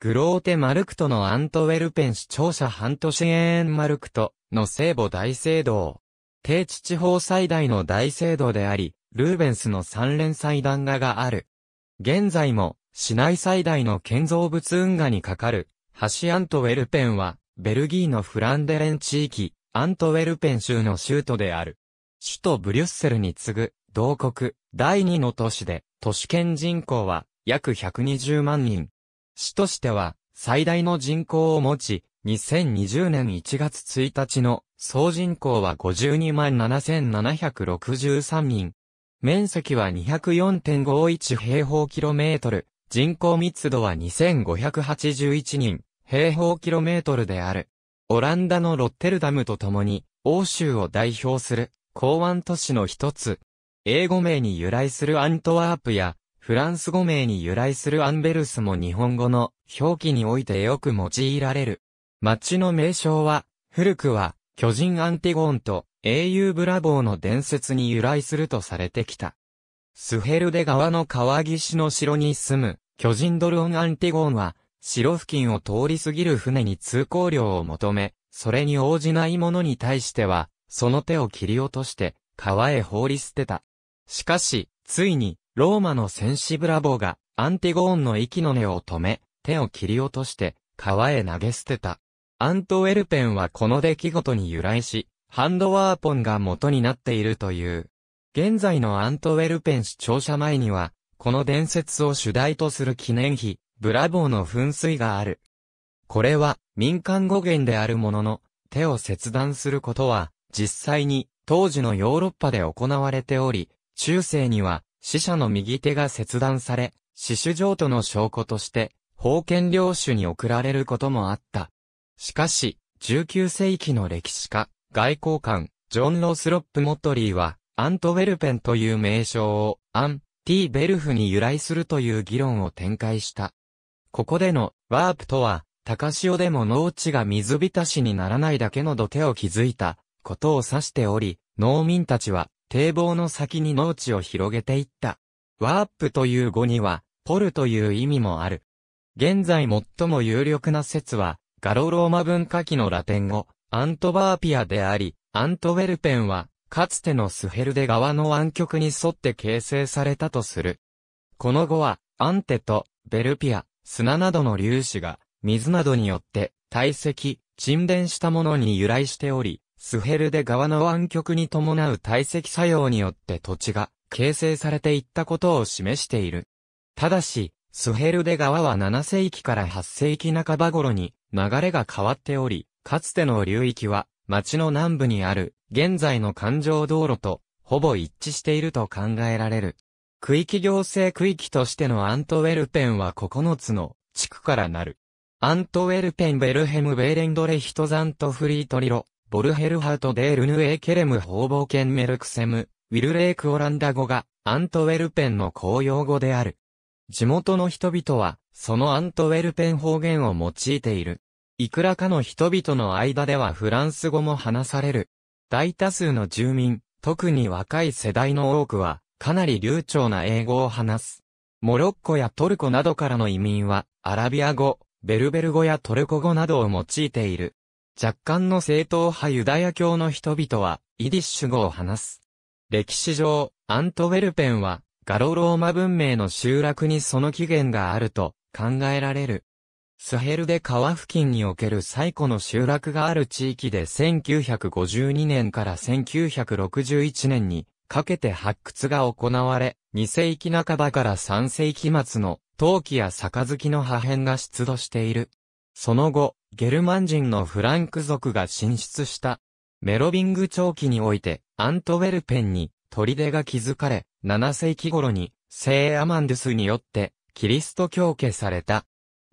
グローテマルクトのアントウェルペン市庁舎半年エーマルクトの聖母大聖堂。低地地方最大の大聖堂であり、ルーベンスの三連祭壇画がある。現在も、市内最大の建造物運河にかかる、橋アントウェルペンは、ベルギーのフランデレン地域、アントウェルペン州の州都である。首都ブリュッセルに次ぐ、同国、第二の都市で、都市圏人口は、約120万人。市としては最大の人口を持ち、2020年1月1日の総人口は52万7763人。面積は204.51平方キロメートル、人口密度は2581人、平方キロメートルである。オランダのロッテルダムと共に、欧州を代表する港湾都市の一つ。英語名に由来するアントワープや、フランス語名に由来するアンベルスも日本語の表記においてよく用いられる。町の名称は、古くは、巨人アンティゴーンと英雄ブラボーの伝説に由来するとされてきた。スヘルデ川の川岸の城に住む巨人ドルオンアンティゴーンは、城付近を通り過ぎる船に通行料を求め、それに応じない者に対しては、その手を切り落として、川へ放り捨てた。しかし、ついに、ローマの戦士ブラボーが、アンティゴーンの息の根を止め、手を切り落として、川へ投げ捨てた。アントウェルペンはこの出来事に由来し、ハンドワーポンが元になっているという。現在のアントウェルペン市庁舎前には、この伝説を主題とする記念碑、ブラボーの噴水がある。これは民間語源であるものの、手を切断することは、実際に当時のヨーロッパで行われており、中世には死者の右手が切断され、死守状との証拠として、封建領主に送られることもあった。しかし、19世紀の歴史家、外交官、ジョン・ロースロップ・モットリーは、アントウェルペンという名称を、アン・ティ・ベルフに由来するという議論を展開した。ここでの、ワープとは、高潮でも農地が水浸しにならないだけの土手を築いた、ことを指しており、農民たちは、堤防の先に農地を広げていった。ワープという語には、ポルという意味もある。現在最も有力な説は、ガロローマ文化期のラテン語、アントバーピアであり、アントウェルペンは、かつてのスヘルデ川の湾曲に沿って形成されたとする。この語は、アンテと、ベルピア、砂などの粒子が、水などによって、堆積、沈殿したものに由来しており、スヘルデ側の湾曲に伴う堆積作用によって土地が形成されていったことを示している。ただし、スヘルデ川は7世紀から8世紀半ば頃に流れが変わっており、かつての流域は町の南部にある現在の環状道路とほぼ一致していると考えられる。区域行政区域としてのアントウェルペンは9つの地区からなる。アントウェルペンベルヘムベーレンドレヒトザントフリートリロ、ボルヘルハート・デールヌエーケレムホーボーケン・メルクセム、ウィルレーク・オランダ語が、アントウェルペンの公用語である。地元の人々は、そのアントウェルペン方言を用いている。いくらかの人々の間ではフランス語も話される。大多数の住民、特に若い世代の多くは、かなり流暢な英語を話す。モロッコやトルコなどからの移民は、アラビア語、ベルベル語やトルコ語などを用いている。若干の正統派ユダヤ教の人々は、イディッシュ語を話す。歴史上、アントウェルペンは、ガロローマ文明の集落にその起源があると考えられる。スヘルで川付近における最古の集落がある地域で1952年から1961年にかけて発掘が行われ、2世紀半ばから3世紀末の陶器や杯の破片が出土している。その後、ゲルマン人のフランク族が進出した。メロビング長期において、アントウェルペンに砦が築かれ、7世紀頃に聖アマンドゥスによってキリスト教家された。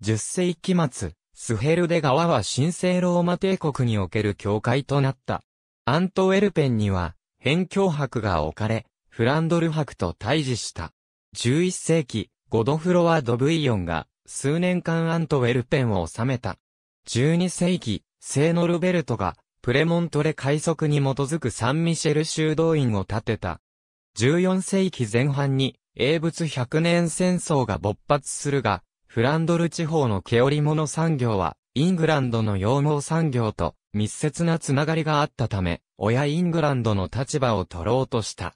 10世紀末、スヘルデ川は神聖ローマ帝国における教会となった。アントウェルペンには、辺境博が置かれ、フランドル博と対峙した。11世紀、ゴドフロワ・ドブイヨンが、数年間アントウェルペンを治めた。12世紀、聖ノルベルトが、プレモントレ海則に基づくサンミシェル修道院を建てた。14世紀前半に、英仏100年戦争が勃発するが、フランドル地方の毛織物産業は、イングランドの羊毛産業と密接なつながりがあったため、親イングランドの立場を取ろうとした。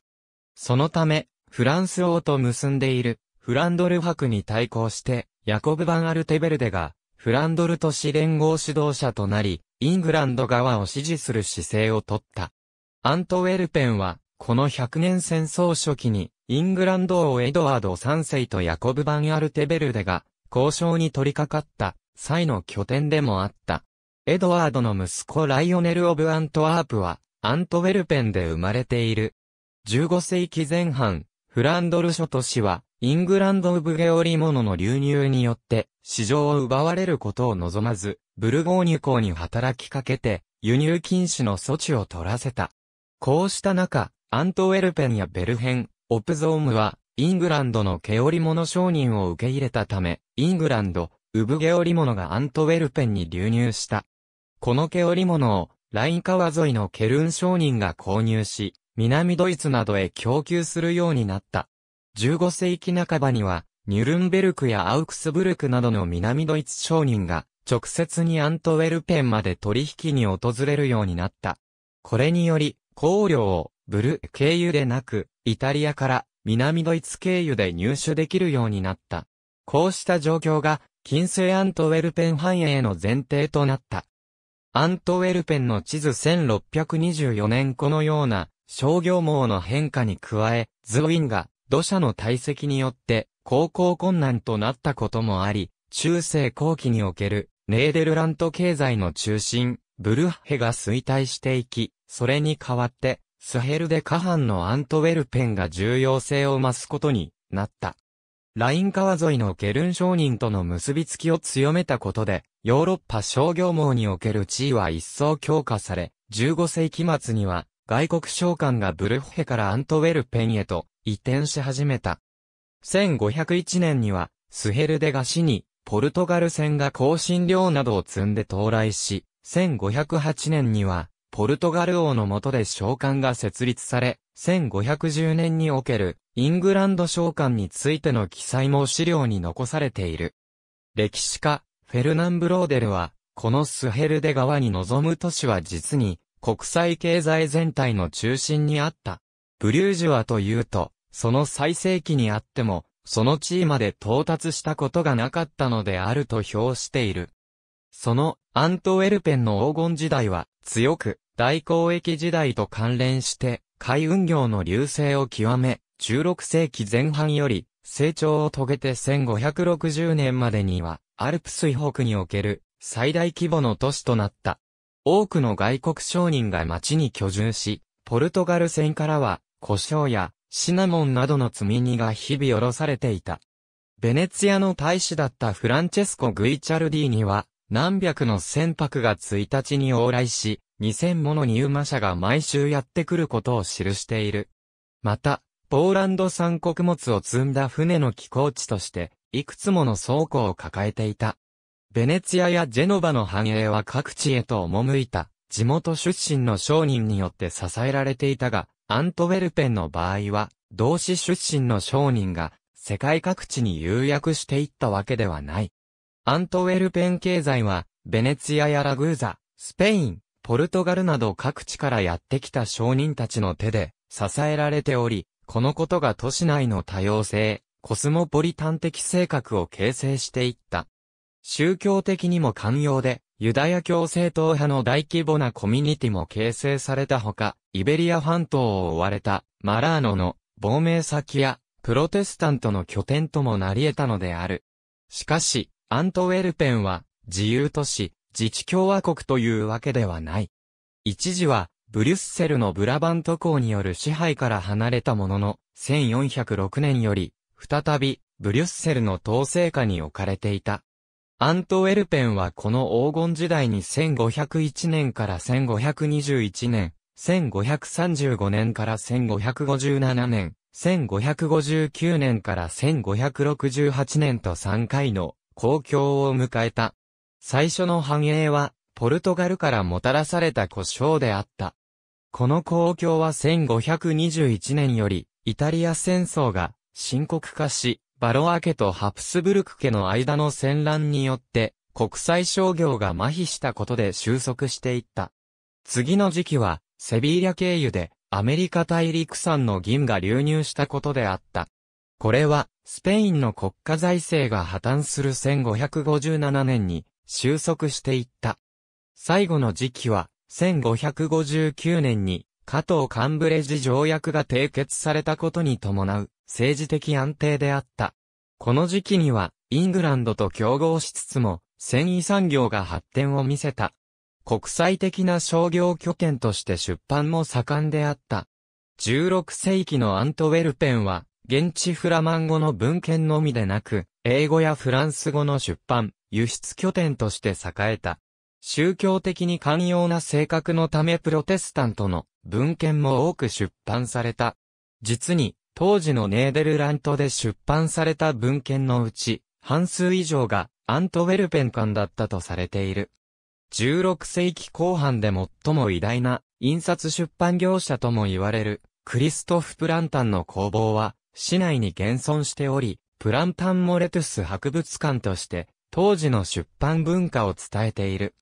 そのため、フランス王と結んでいる、フランドル博に対抗して、ヤコブ・バン・アルテベルデが、フランドル都市連合指導者となり、イングランド側を支持する姿勢をとった。アントウェルペンは、この100年戦争初期に、イングランド王エドワード3世とヤコブ・バン・アルテベルデが、交渉に取り掛かった際の拠点でもあった。エドワードの息子ライオネル・オブ・アントワープは、アントウェルペンで生まれている。15世紀前半、フランドル諸都市は、イングランドオリ織物の流入によって、市場を奪われることを望まず、ブルゴーニュ港に働きかけて、輸入禁止の措置を取らせた。こうした中、アントウェルペンやベルヘン、オプゾームは、イングランドの毛織物商人を受け入れたため、イングランド、産毛織物がアントウェルペンに流入した。この毛織物を、ライン川沿いのケルン商人が購入し、南ドイツなどへ供給するようになった。15世紀半ばには、ニュルンベルクやアウクスブルクなどの南ドイツ商人が、直接にアントウェルペンまで取引に訪れるようになった。これにより、香料を、ブル経由でなく、イタリアから南ドイツ経由で入手できるようになった。こうした状況が、近世アントウェルペン繁栄の前提となった。アントウェルペンの地図1624年このような商業網の変化に加え、ズウィンが土砂の堆積によって航行困難となったこともあり、中世後期におけるネーデルラント経済の中心、ブルッヘが衰退していき、それに代わって、スヘルで下半のアントウェルペンが重要性を増すことになった。ライン川沿いのゲルン商人との結びつきを強めたことで、ヨーロッパ商業網における地位は一層強化され、15世紀末には外国商館がブルッヘからアントウェルペンへと移転し始めた。1501年には、スヘルデが死に、ポルトガル船が香辛料などを積んで到来し、1508年には、ポルトガル王の下で商館が設立され、1510年におけるイングランド商館についての記載も資料に残されている。歴史家、フェルナン・ブローデルは、このスヘルデ川に望む都市は実に国際経済全体の中心にあった。ブリュージュはというと、その最盛期にあっても、その地位まで到達したことがなかったのであると評している。そのアントウェルペンの黄金時代は強く大交易時代と関連して海運業の流星を極め、16世紀前半より成長を遂げて1560年までにはアルプス北における最大規模の都市となった。多くの外国商人が町に居住し、ポルトガル船からは、胡椒やシナモンなどの積み荷が日々下ろされていた。ベネツィアの大使だったフランチェスコ・グイチャルディには、何百の船舶が1日に往来し、2000もの入馬車が毎週やってくることを記している。また、ポーランド産穀物を積んだ船の寄港地として、いくつもの倉庫を抱えていた。ベネツィアやジェノバの繁栄は各地へと赴いた、地元出身の商人によって支えられていたが、アントウェルペンの場合は、同志出身の商人が、世界各地に誘約していったわけではない。アントウェルペン経済は、ベネツィアやラグーザ、スペイン、ポルトガルなど各地からやってきた商人たちの手で支えられており、このことが都市内の多様性、コスモポリタン的性格を形成していった。宗教的にも寛容で、ユダヤ教正統派の大規模なコミュニティも形成されたほか、イベリア半島を追われたマラーノの亡命先やプロテスタントの拠点ともなり得たのである。しかし、アントウェルペンは自由都市、自治共和国というわけではない。一時は、ブリュッセルのブラバント港による支配から離れたものの、1406年より、再び、ブリュッセルの統制下に置かれていた。アントウェルペンはこの黄金時代に1501年から1521年、1535年から1557年、1559年から1568年と3回の公共を迎えた。最初の繁栄は、ポルトガルからもたらされた故障であった。この公共は1521年より、イタリア戦争が深刻化し、バロア家とハプスブルク家の間の戦乱によって、国際商業が麻痺したことで収束していった。次の時期は、セビーリャ経由で、アメリカ大陸産の銀が流入したことであった。これは、スペインの国家財政が破綻する1557年に収束していった。最後の時期は、1559年に、加藤カンブレジ条約が締結されたことに伴う。政治的安定であった。この時期には、イングランドと競合しつつも、繊維産業が発展を見せた。国際的な商業拠点として出版も盛んであった。16世紀のアントウェルペンは、現地フラマン語の文献のみでなく、英語やフランス語の出版、輸出拠点として栄えた。宗教的に寛容な性格のためプロテスタントの文献も多く出版された。実に当時のネーデルラントで出版された文献のうち、半数以上がアントウェルペン館だったとされている。16世紀後半で最も偉大な印刷出版業者とも言われるクリストフ・プランタンの工房は市内に現存しており、プランタン・モレトゥス博物館として当時の出版文化を伝えている。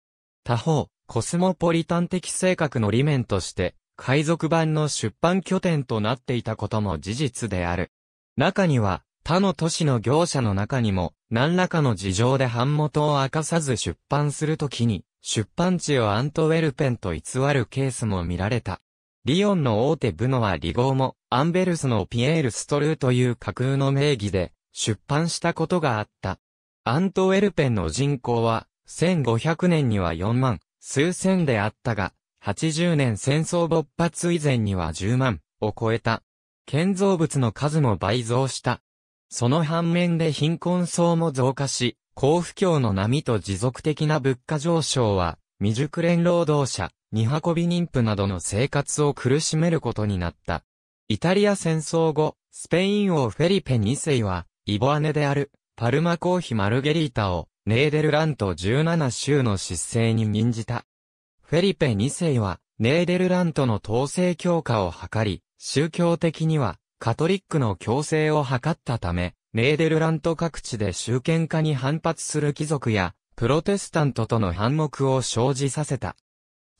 他方、コスモポリタン的性格の理面として海賊版の出版拠点となっていたことも事実である。中には、他の都市の業者の中にも、何らかの事情で版元を明かさず出版するときに、出版地をアントウェルペンと偽るケースも見られた。リオンの大手ブノワリゴーも、アンベルスのピエール・ストルーという架空の名義で、出版したことがあった。アントウェルペンの人口は、1500年には4万、数千であったが、80年戦争勃発以前には10万を超えた。建造物の数も倍増した。その反面で貧困層も増加し、高不況の波と持続的な物価上昇は、未熟練労働者、荷運び妊婦などの生活を苦しめることになった。イタリア戦争後、スペイン王フェリペ2世は、イボ姉である、パルマ公ヒマルゲリータを、ネーデルラント17州の失勢に任じた。フェリペ2世は、ネーデルラントの統制強化を図り、宗教的には、カトリックの強制を図ったため、ネーデルラント各地で宗権化に反発する貴族や、プロテスタントとの反目を生じさせた。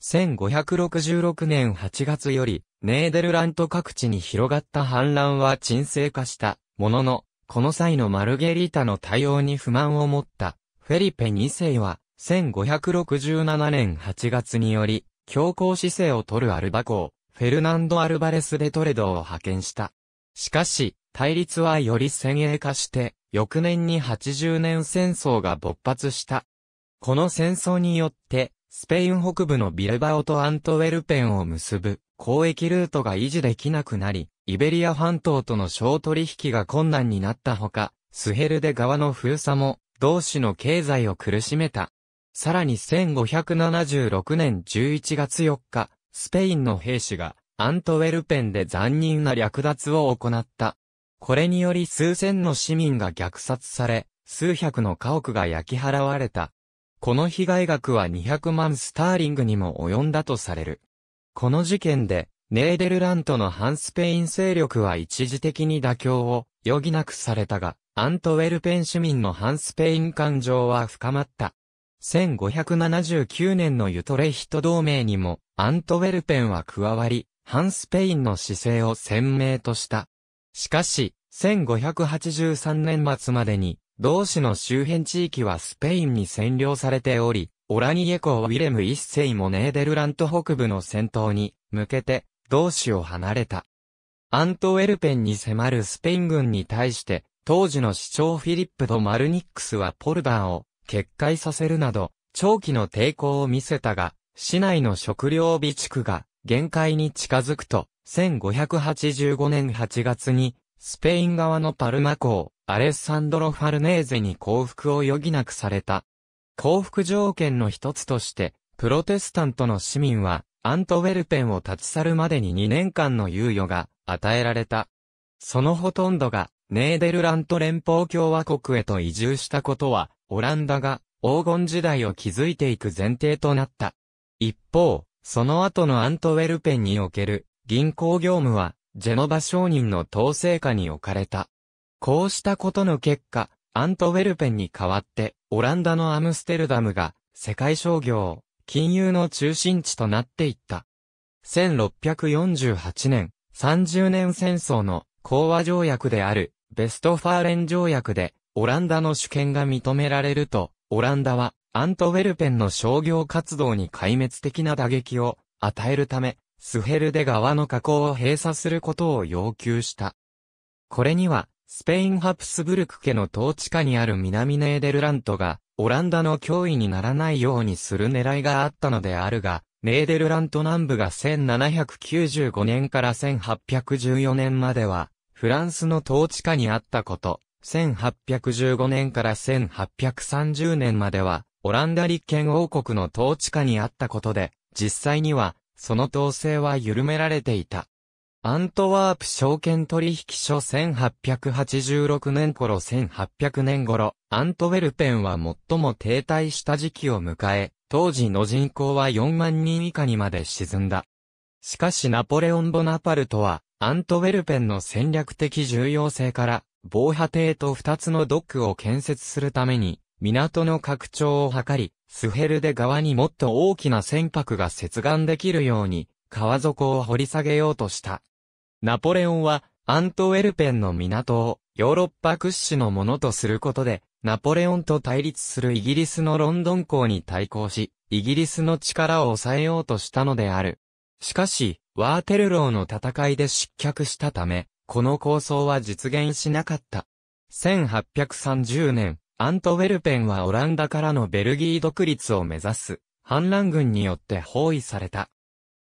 1566年8月より、ネーデルラント各地に広がった反乱は沈静化した、ものの、この際のマルゲリータの対応に不満を持った、フェリペ2世は、1567年8月により、強硬姿勢を取るアルバ校、フェルナンド・アルバレス・デトレドを派遣した。しかし、対立はより先鋭化して、翌年に80年戦争が勃発した。この戦争によって、スペイン北部のビルバオとアントウェルペンを結ぶ交易ルートが維持できなくなり、イベリア半島との小取引が困難になったほか、スヘルデ川の封鎖も、同市の経済を苦しめた。さらに1576年11月4日、スペインの兵士がアントウェルペンで残忍な略奪を行った。これにより数千の市民が虐殺され、数百の家屋が焼き払われた。この被害額は200万スターリングにも及んだとされる。この事件で、ネーデルラントの反スペイン勢力は一時的に妥協を余儀なくされたが、アントウェルペン市民の反スペイン感情は深まった。1579年のユトレヒト同盟にも、アントウェルペンは加わり、反スペインの姿勢を鮮明とした。しかし、1583年末までに、同市の周辺地域はスペインに占領されており、オラニエ公ウィレム一世もネーデルラント北部の戦闘に向けて同市を離れた。アントウェルペンに迫るスペイン軍に対して、当時の市長フィリップ・ド・マルニックスはポルダーを決壊させるなど、長期の抵抗を見せたが、市内の食料備蓄が限界に近づくと、1585年8月に、スペイン側のパルマ港、アレッサンドロ・ファルネーゼに降伏を余儀なくされた。降伏条件の一つとして、プロテスタントの市民は、アントウェルペンを立ち去るまでに2年間の猶予が与えられた。そのほとんどが、ネーデルラント連邦共和国へと移住したことは、オランダが黄金時代を築いていく前提となった。一方、その後のアントウェルペンにおける銀行業務は、ジェノバ商人の統制下に置かれた。こうしたことの結果、アントウェルペンに代わって、オランダのアムステルダムが、世界商業、金融の中心地となっていった。1648年、30年戦争の講和条約である、ベストファーレン条約で、オランダの主権が認められると、オランダは、アントウェルペンの商業活動に壊滅的な打撃を与えるため、スヘルデ川の河口を閉鎖することを要求した。これには、スペインハプスブルク家の統治下にある南ネーデルラントが、オランダの脅威にならないようにする狙いがあったのであるが、ネーデルラント南部が1795年から1814年までは、フランスの統治下にあったこと、1815年から1830年までは、オランダ立憲王国の統治下にあったことで、実際には、その統制は緩められていた。アントワープ証券取引所1886年頃1800年頃、アントウェルペンは最も停滞した時期を迎え、当時の人口は4万人以下にまで沈んだ。しかしナポレオン・ボナパルトは、アントウェルペンの戦略的重要性から、防波堤と二つのドックを建設するために、港の拡張を図り、スヘルデ側にもっと大きな船舶が接岸できるように、川底を掘り下げようとした。ナポレオンは、アントウェルペンの港を、ヨーロッパ屈指のものとすることで、ナポレオンと対立するイギリスのロンドン港に対抗し、イギリスの力を抑えようとしたのである。しかし、ワーテルローの戦いで失脚したため、この構想は実現しなかった。1830年、アントウェルペンはオランダからのベルギー独立を目指す、反乱軍によって包囲された。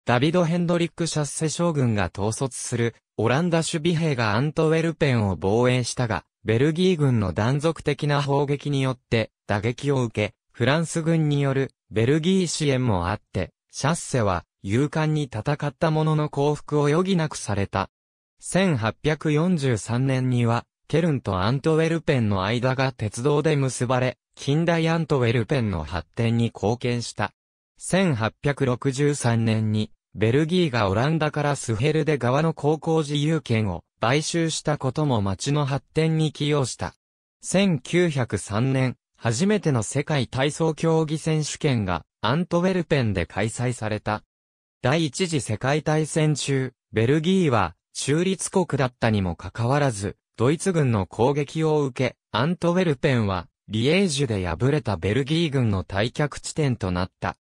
ダビド・ヘンドリック・シャッセ将軍が統率する、オランダ守備兵がアントウェルペンを防衛したが、ベルギー軍の断続的な砲撃によって打撃を受け、フランス軍によるベルギー支援もあって、シャッセは勇敢に戦ったものの降伏を余儀なくされた。1843年には、ケルンとアントウェルペンの間が鉄道で結ばれ、近代アントウェルペンの発展に貢献した。1863年に、ベルギーがオランダからスヘルデ側の高校自由権を買収したことも町の発展に寄与した。1903年、初めての世界体操競技選手権がアントウェルペンで開催された。第一次世界大戦中、ベルギーは中立国だったにもかかわらず、ドイツ軍の攻撃を受け、アントウェルペンは、リエージュで敗れたベルギー軍の退却地点となった。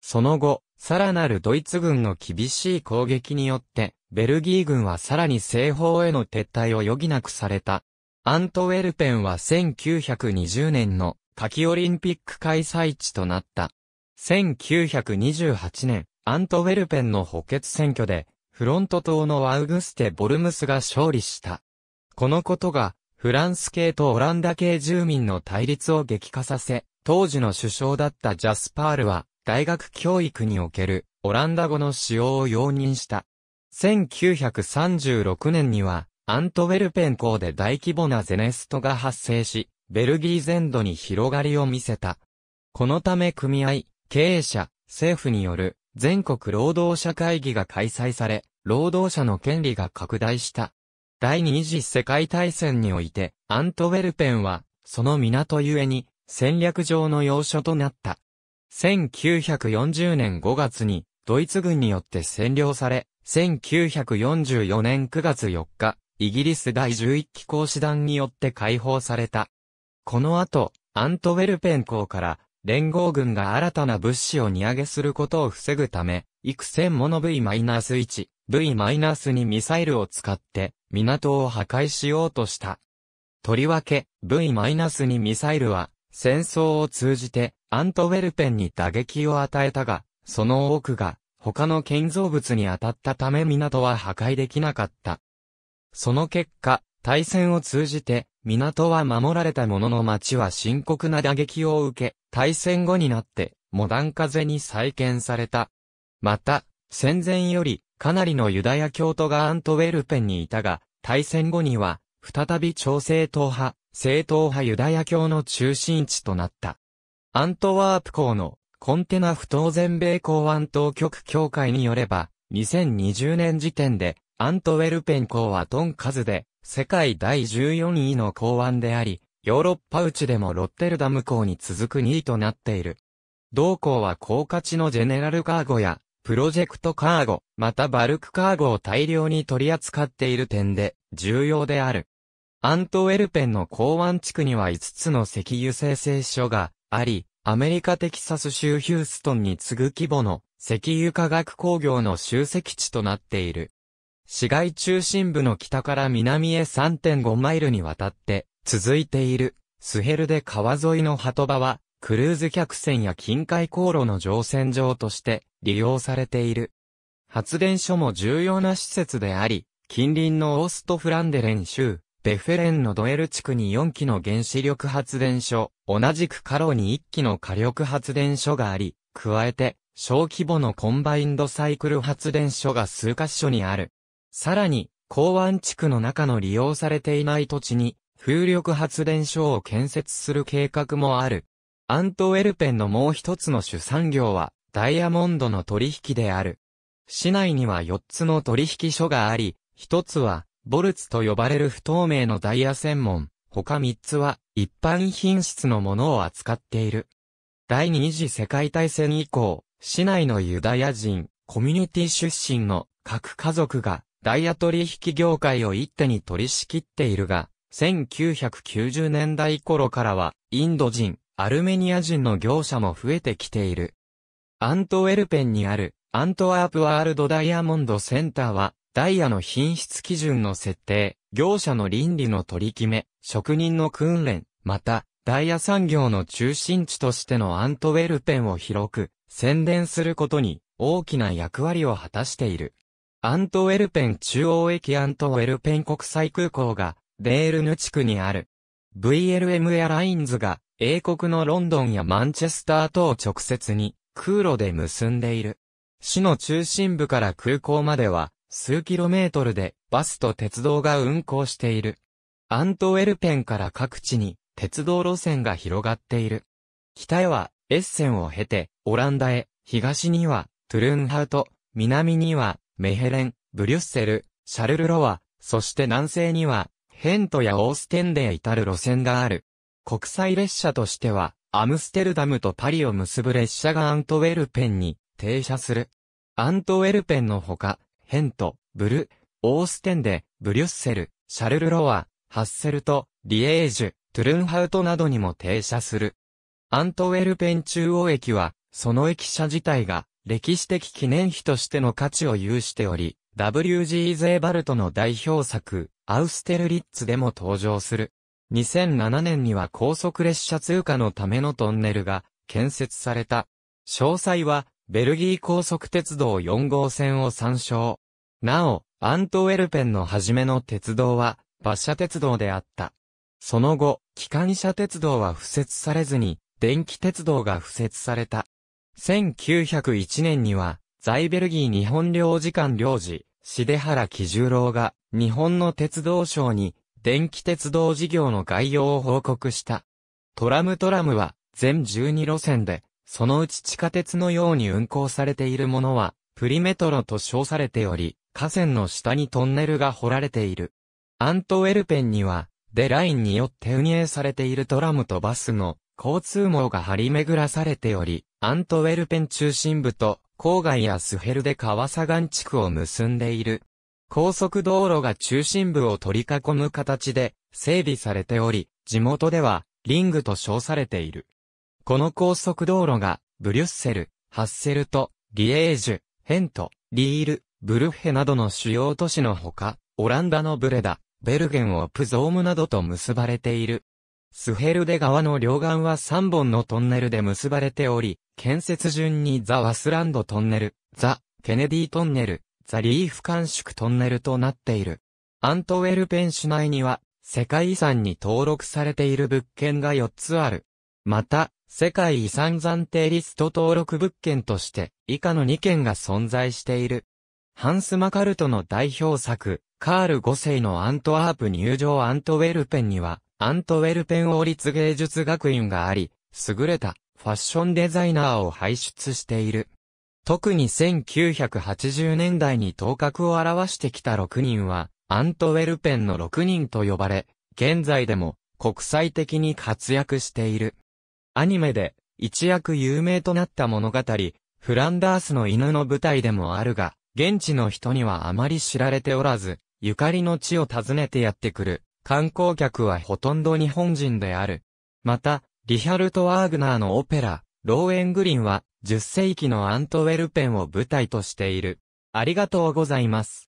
その後、さらなるドイツ軍の厳しい攻撃によって、ベルギー軍はさらに西方への撤退を余儀なくされた。アントウェルペンは1920年の夏季オリンピック開催地となった。1928年、アントウェルペンの補欠選挙で、フロント党のアウグステ・ボルムスが勝利した。このことが、フランス系とオランダ系住民の対立を激化させ、当時の首相だったジャスパールは、大学教育におけるオランダ語の使用を容認した。1936年には、アントウェルペン校で大規模なゼネストが発生し、ベルギー全土に広がりを見せた。このため組合、経営者、政府による全国労働者会議が開催され、労働者の権利が拡大した。第二次世界大戦において、アントウェルペンは、その港ゆえに、戦略上の要所となった。1940年5月に、ドイツ軍によって占領され、1944年9月4日、イギリス第11機講師団によって解放された。この後、アントウェルペン港から連合軍が新たな物資を荷上げすることを防ぐため、幾千もの V-1、V-2 ミサイルを使って、港を破壊しようとした。とりわけ、V-2 ミサイルは、戦争を通じて、アントウェルペンに打撃を与えたが、その多くが、他の建造物に当たったため港は破壊できなかった。その結果、対戦を通じて、港は守られたものの町は深刻な打撃を受け、大戦後になって、モダン風に再建された。また、戦前より、かなりのユダヤ教徒がアントウェルペンにいたが、大戦後には、再び朝鮮党派、正統派ユダヤ教の中心地となった。アントワープ港のコンテナ不当全米港湾当局協会によれば、2020年時点で、アントウェルペン港はトン数で世界第14位の港湾であり、ヨーロッパ内でもロッテルダム港に続く2位となっている。同港は高価値のジェネラルカーゴや、プロジェクトカーゴ、またバルクカーゴを大量に取り扱っている点で、重要である。アントウェルペンの港湾地区には5つの石油生成所があり、アメリカテキサス州ヒューストンに次ぐ規模の石油化学工業の集積地となっている。市街中心部の北から南へ3.5マイルにわたって続いているスヘルで川沿いの鳩場はクルーズ客船や近海航路の乗船場として利用されている。発電所も重要な施設であり、近隣のオーストフランデレン州、ベフェレンのドエル地区に4基の原子力発電所、同じくカロに1基の火力発電所があり、加えて、小規模のコンバインドサイクル発電所が数カ所にある。さらに、港湾地区の中の利用されていない土地に、風力発電所を建設する計画もある。アントウェルペンのもう一つの主産業は、ダイヤモンドの取引である。市内には4つの取引所があり、1つは、ボルツと呼ばれる不透明のダイヤ専門、他3つは、一般品質のものを扱っている。第二次世界大戦以降、市内のユダヤ人、コミュニティ出身の各家族がダイヤ取引業界を一手に取り仕切っているが、1990年代頃からは、インド人、アルメニア人の業者も増えてきている。アントウェルペンにある、アントワープワールドダイヤモンドセンターは、ダイヤの品質基準の設定、業者の倫理の取り決め、職人の訓練、また、ダイヤ産業の中心地としてのアントウェルペンを広く宣伝することに大きな役割を果たしている。アントウェルペン中央駅アントウェルペン国際空港が、ベールヌ地区にある。VLM エアラインズが、英国のロンドンやマンチェスターとを直接に、空路で結んでいる。市の中心部から空港までは、数キロメートルで、バスと鉄道が運行している。アントウェルペンから各地に、鉄道路線が広がっている。北へは、エッセンを経て、オランダへ、東には、トゥルンハウト、南には、メヘレン、ブリュッセル、シャルルロワ、そして南西には、ヘントやオーステンで至る路線がある。国際列車としては、アムステルダムとパリを結ぶ列車がアントウェルペンに停車する。アントウェルペンのほか、ヘント、ブル、オーステンで、ブリュッセル、シャルルロワ、ハッセルト、リエージュ、トゥルンハウトなどにも停車する。アントウェルペン中央駅は、その駅舎自体が歴史的記念碑としての価値を有しており、W.G. ゼーバルトの代表作、アウステルリッツでも登場する。2007年には高速列車通過のためのトンネルが建設された。詳細は、ベルギー高速鉄道4号線を参照。なお、アントウェルペンの初めの鉄道は、馬車鉄道であった。その後、機関車鉄道は付設されずに、電気鉄道が付設された。1901年には、在ベルギー日本領事館領事、重原喜十郎が、日本の鉄道省に、電気鉄道事業の概要を報告した。トラムトラムは、全12路線で、そのうち地下鉄のように運行されているものは、プリメトロと称されており、河川の下にトンネルが掘られている。アントウェルペンには、デラインによって運営されているトラムとバスの交通網が張り巡らされており、アントウェルペン中心部と郊外やスヘルで川砂岩地区を結んでいる。高速道路が中心部を取り囲む形で整備されており、地元ではリングと称されている。この高速道路がブリュッセル、ハッセルト、リエージュ、ヘント、リール、ブルッヘなどの主要都市のほか、オランダのブレダ、ベルゲンオプゾームなどと結ばれている。スヘルデ川の両岸は3本のトンネルで結ばれており、建設順にザ・ワスランドトンネル、ザ・ケネディトンネル、ザ・リーフ監縮トンネルとなっている。アントウェルペン市内には、世界遺産に登録されている物件が4つある。また、世界遺産暫定リスト登録物件として、以下の2件が存在している。ハンス・マカルトの代表作、カール5世のアントワープ入場アントウェルペンには、アントウェルペン王立芸術学院があり、優れたファッションデザイナーを輩出している。特に1980年代に頭角を表してきた6人は、アントウェルペンの6人と呼ばれ、現在でも国際的に活躍している。アニメで一躍有名となった物語、フランダースの犬の舞台でもあるが、現地の人にはあまり知られておらず、ゆかりの地を訪ねてやってくる、観光客はほとんど日本人である。また、リヒャルト・ワーグナーのオペラ、ローエングリンは、10世紀のアントウェルペンを舞台としている。ありがとうございます。